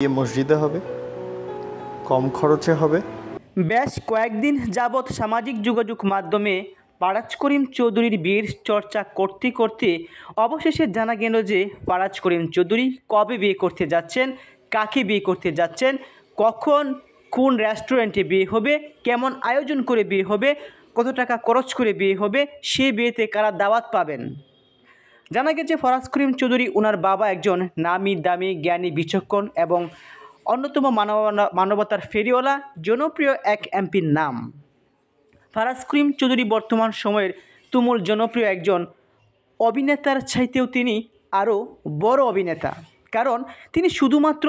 বিয়ে মসজিদে হবে কম খরচে হবে বেশ কয়েকদিন যাবৎ সামাজিক যোগাযোগ মাধ্যমে পারাজ করিম চৌধুরীর বিয়ের চর্চা করতে করতে অবশেষে জানা গেল যে পারাজ করিম চৌধুরী কবে বিয়ে করতে যাচ্ছেন কাকে বিয়ে করতে যাচ্ছেন কখন কোন রেস্টুরেন্টে বিয়ে হবে কেমন আয়োজন করে বিয়ে হবে কত টাকা খরচ করে বিয়ে হবে সে বিয়েতে কারা দাওয়াত পাবেন জানা গেছে ফরাজ করিম চৌধুরী ওনার বাবা একজন নামি দামি জ্ঞানী বিচক্ষণ এবং অন্যতম মানব মানবতার ফেরিওয়ালা জনপ্রিয় এক এমপির নাম ফরাজ করিম চৌধুরী বর্তমান সময়ের তুমুল জনপ্রিয় একজন অভিনেতার চাইতেও তিনি আরও বড় অভিনেতা কারণ তিনি শুধুমাত্র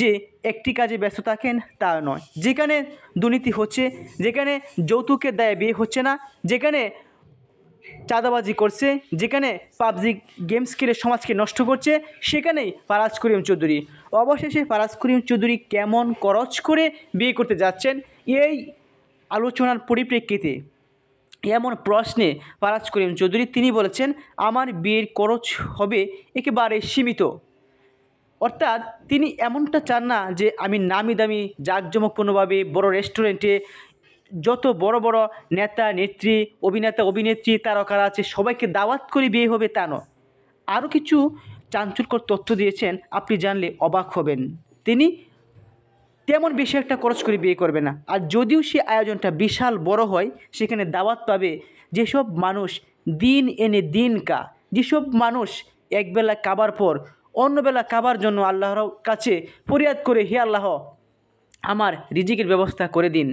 যে একটি কাজে ব্যস্ত থাকেন তা নয় যেখানে দুর্নীতি হচ্ছে যেখানে যৌতুকের দায়ে বিয়ে হচ্ছে না যেখানে চাঁদাবাজি করছে যেখানে পাবজি গেমস খেলে সমাজকে নষ্ট করছে সেখানেই ফারাজ করিম চৌধুরী অবশেষে ফারাজ করিম চৌধুরী কেমন খরচ করে বিয়ে করতে যাচ্ছেন এই আলোচনার পরিপ্রেক্ষিতে এমন প্রশ্নে ফারাজ করিম চৌধুরী তিনি বলেছেন আমার বিয়ের খরচ হবে একেবারে সীমিত অর্থাৎ তিনি এমনটা চান না যে আমি নামি দামি জাঁকজমকপূর্ণভাবে বড় রেস্টুরেন্টে যত বড় বড় নেতা নেত্রী অভিনেতা অভিনেত্রী তারকারা আছে সবাইকে দাওয়াত করে বিয়ে হবে তা নয় আরও কিছু চাঞ্চল্যকর তথ্য দিয়েছেন আপনি জানলে অবাক হবেন তিনি তেমন বেশি একটা খরচ করে বিয়ে করবে না আর যদিও সে আয়োজনটা বিশাল বড় হয় সেখানে দাওয়াত পাবে যেসব মানুষ দিন এনে দিন কা যেসব মানুষ একবেলা কাবার পর অন্যবেলা কাবার জন্য আল্লাহর কাছে ফরিয়াদ করে হে আল্লাহ আমার রিজিকের ব্যবস্থা করে দিন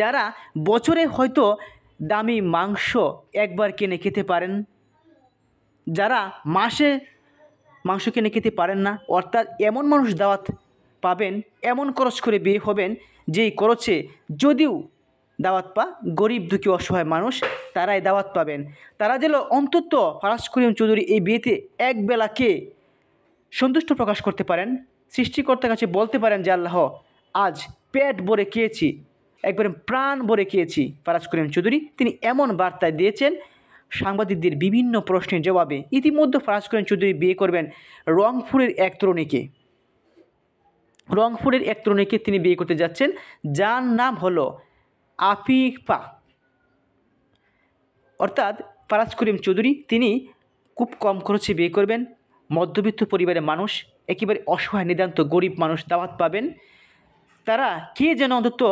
যারা বছরে হয়তো দামি মাংস একবার কিনে খেতে পারেন যারা মাসে মাংস কিনে খেতে পারেন না অর্থাৎ এমন মানুষ দাওয়াত পাবেন এমন খরচ করে বিয়ে হবেন যেই খরচে যদিও দাওয়াত পা গরিব দুঃখী অসহায় মানুষ তারাই দাওয়াত পাবেন তারা যেন অন্তত ফারাজ করিম চৌধুরী এই বিয়েতে একবেলাকে সন্তুষ্ট প্রকাশ করতে পারেন সৃষ্টিকর্তার কাছে বলতে পারেন যে আল্লাহ আজ পেট ভরে খেয়েছি একবারে প্রাণ ভরে খেয়েছি ফারাজ করিম চৌধুরী তিনি এমন বার্তায় দিয়েছেন সাংবাদিকদের বিভিন্ন প্রশ্নের জবাবে ইতিমধ্যে ফারাজ করিম চৌধুরী বিয়ে করবেন রংপুরের এক তরুণীকে রংপুরের এক তরুণীকে তিনি বিয়ে করতে যাচ্ছেন যার নাম হলো আফিফা অর্থাৎ ফারাজ করিম চৌধুরী তিনি খুব কম খরচে বিয়ে করবেন মধ্যবিত্ত পরিবারের মানুষ একেবারে অসহায় নিদান্ত গরিব মানুষ দাওয়াত পাবেন তারা কে যেন অন্তত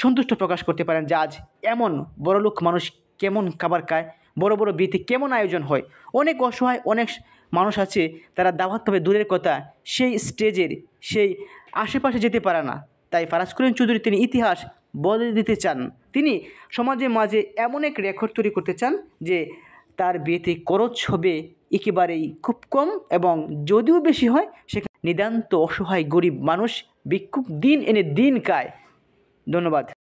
সন্তুষ্ট প্রকাশ করতে পারেন যে আজ এমন বড়লোক মানুষ কেমন খাবার খায় বড় বড় বিয়েতে কেমন আয়োজন হয় অনেক অসহায় অনেক মানুষ আছে তারা দাওয়াত পাবে দূরের কথা সেই স্টেজের সেই আশেপাশে যেতে পারে না তাই ফারাজ করিম চৌধুরী তিনি ইতিহাস বদলে দিতে চান তিনি সমাজের মাঝে এমন এক রেকর্ড তৈরি করতে চান যে তার বিয়েতে করচ হবে একেবারেই খুব কম এবং যদিও বেশি হয় সেখানে নিতান্ত অসহায় গরিব মানুষ ভিক্ষুক দিন এনে দিন কায় ধন্যবাদ